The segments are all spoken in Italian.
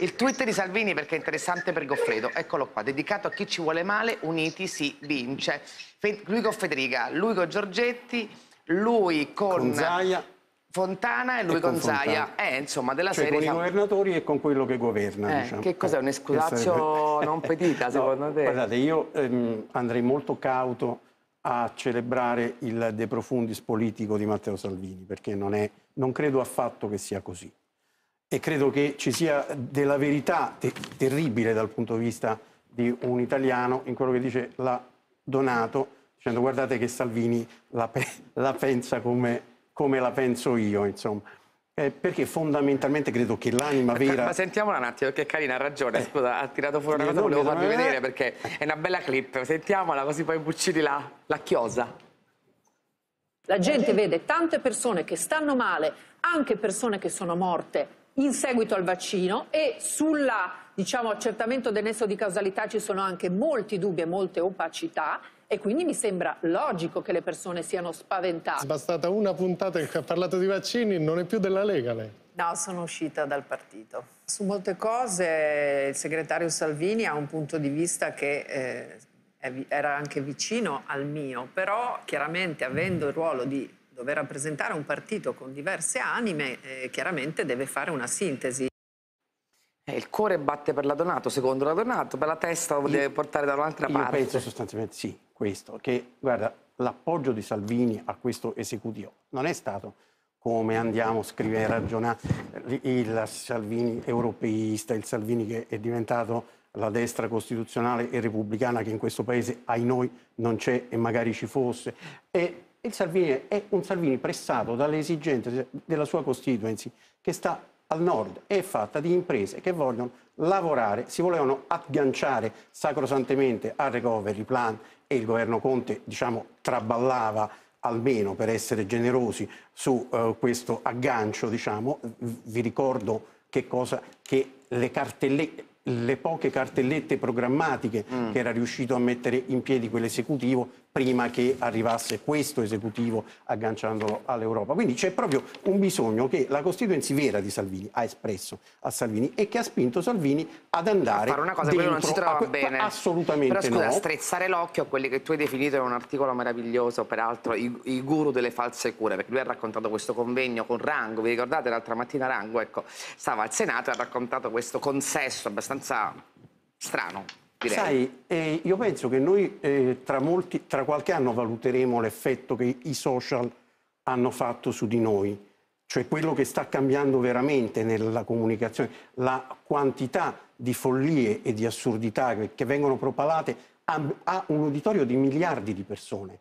Il tweet di Salvini perché è interessante per Goffredo, eccolo qua, dedicato a chi ci vuole male, uniti si vince. Fe lui con Federica, lui con Giorgetti, lui con... con Zaia. Fontana e lui e con, con Zaia, eh, insomma, della cioè, serie. Con i governatori e con quello che governa. Eh, diciamo. Che cos'è? Eh, Un escusazio non petita, secondo no, te? Guardate, io ehm, andrei molto cauto a celebrare il de profundis politico di Matteo Salvini, perché non, è, non credo affatto che sia così e credo che ci sia della verità te terribile dal punto di vista di un italiano in quello che dice la Donato, dicendo guardate che Salvini la, pe la pensa come, come, la penso io, insomma. Eh, perché fondamentalmente credo che l'anima vera... Ma sentiamola un attimo, perché Carina ha ragione, eh. scusa, ha tirato fuori una cosa, volevo farvi eh. vedere perché è una bella clip, sentiamola così poi Buccini la, la chiosa. La gente vede tante persone che stanno male, anche persone che sono morte in seguito al vaccino e sulla diciamo, accertamento del nesso di causalità ci sono anche molti dubbi e molte opacità e quindi mi sembra logico che le persone siano spaventate. È bastata una puntata in ha parlato di vaccini, non è più della Lega lei. No, sono uscita dal partito. Su molte cose il segretario Salvini ha un punto di vista che eh, era anche vicino al mio, però chiaramente avendo il ruolo di dover rappresentare un partito con diverse anime, eh, chiaramente deve fare una sintesi. Eh, il cuore batte per la Donato, secondo la Donato, per la testa lo deve portare da un'altra parte. Io penso sostanzialmente sì, questo, che guarda, l'appoggio di Salvini a questo esecutivo non è stato come andiamo a scrivere, e ragionare, eh, il Salvini europeista, il Salvini che è diventato la destra costituzionale e repubblicana che in questo paese, ai noi, non c'è e magari ci fosse. E il Salvini è un Salvini pressato dalle esigenze della sua constituency che sta al nord, è fatta di imprese che vogliono lavorare, si volevano agganciare sacrosantemente al recovery plan e il governo Conte diciamo traballava almeno per essere generosi su uh, questo aggancio diciamo vi ricordo che cosa che le cartellette le poche cartellette programmatiche mm. che era riuscito a mettere in piedi quell'esecutivo prima che arrivasse questo esecutivo agganciandolo all'Europa. Quindi c'è proprio un bisogno che la constituency vera di Salvini ha espresso a Salvini e che ha spinto Salvini ad andare a fare una cosa che non si trova bene. Assolutamente Però scusa, no. strezzare l'occhio a quelli che tu hai definito in un articolo meraviglioso, peraltro, i, i guru delle false cure, perché lui ha raccontato questo convegno con Rango, vi ricordate l'altra mattina Rango, ecco, stava al Senato e ha raccontato questo consesso abbastanza strano Direi. Sai, eh, io penso che noi eh, tra, molti, tra qualche anno valuteremo l'effetto che i social hanno fatto su di noi, cioè quello che sta cambiando veramente nella comunicazione, la quantità di follie e di assurdità che, che vengono propalate a, a un uditorio di miliardi di persone.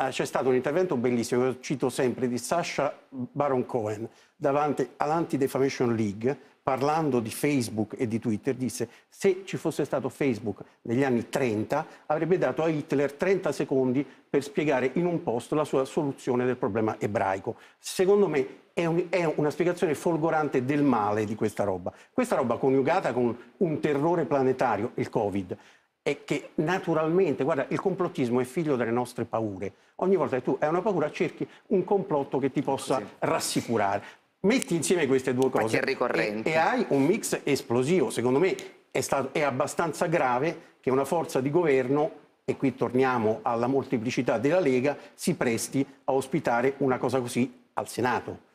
Ah, c'è stato un intervento bellissimo, lo cito sempre, di Sasha Baron Cohen davanti all'Anti-Defamation League, parlando di Facebook e di Twitter, disse se ci fosse stato Facebook negli anni 30 avrebbe dato a Hitler 30 secondi per spiegare in un posto la sua soluzione del problema ebraico. Secondo me è, un, è una spiegazione folgorante del male di questa roba. Questa roba coniugata con un terrore planetario, il Covid, è che naturalmente, guarda, il complottismo è figlio delle nostre paure. Ogni volta che tu hai una paura cerchi un complotto che ti possa sì. rassicurare. Metti insieme queste due cose e, e, hai un mix esplosivo. Secondo me è, stato, è abbastanza grave che una forza di governo e qui torniamo alla molteplicità della Lega, si presti a ospitare una cosa così al Senato.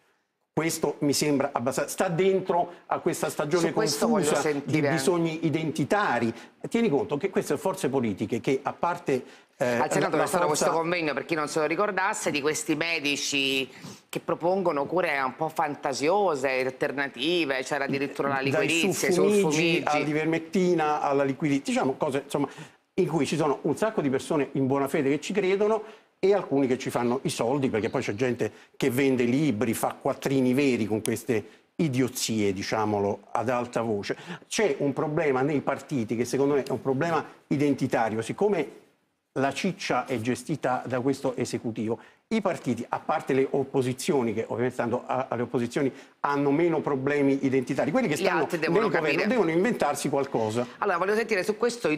Questo mi sembra abbastanza... sta dentro a questa stagione Su confusa di bisogni identitari. Tieni conto che queste forze politiche che, a parte... Eh, Al Senato c'è stato forza... questo convegno, per chi non se lo ricordasse, di questi medici che propongono cure un po' fantasiose, alternative, c'era addirittura la liquirizia, i sulfumigi... Alla divermettina, alla liquirizia, diciamo cose insomma, in cui ci sono un sacco di persone in buona fede che ci credono e alcuni che ci fanno i soldi, perché poi c'è gente che vende libri, fa quattrini veri con queste idiozie, diciamolo ad alta voce. C'è un problema nei partiti che secondo me è un problema identitario, siccome la ciccia è gestita da questo esecutivo. I partiti, a parte le opposizioni, che ovviamente stando alle opposizioni hanno meno problemi identitari, quelli che stanno nel governo devono inventarsi qualcosa. Allora, voglio sentire su questo i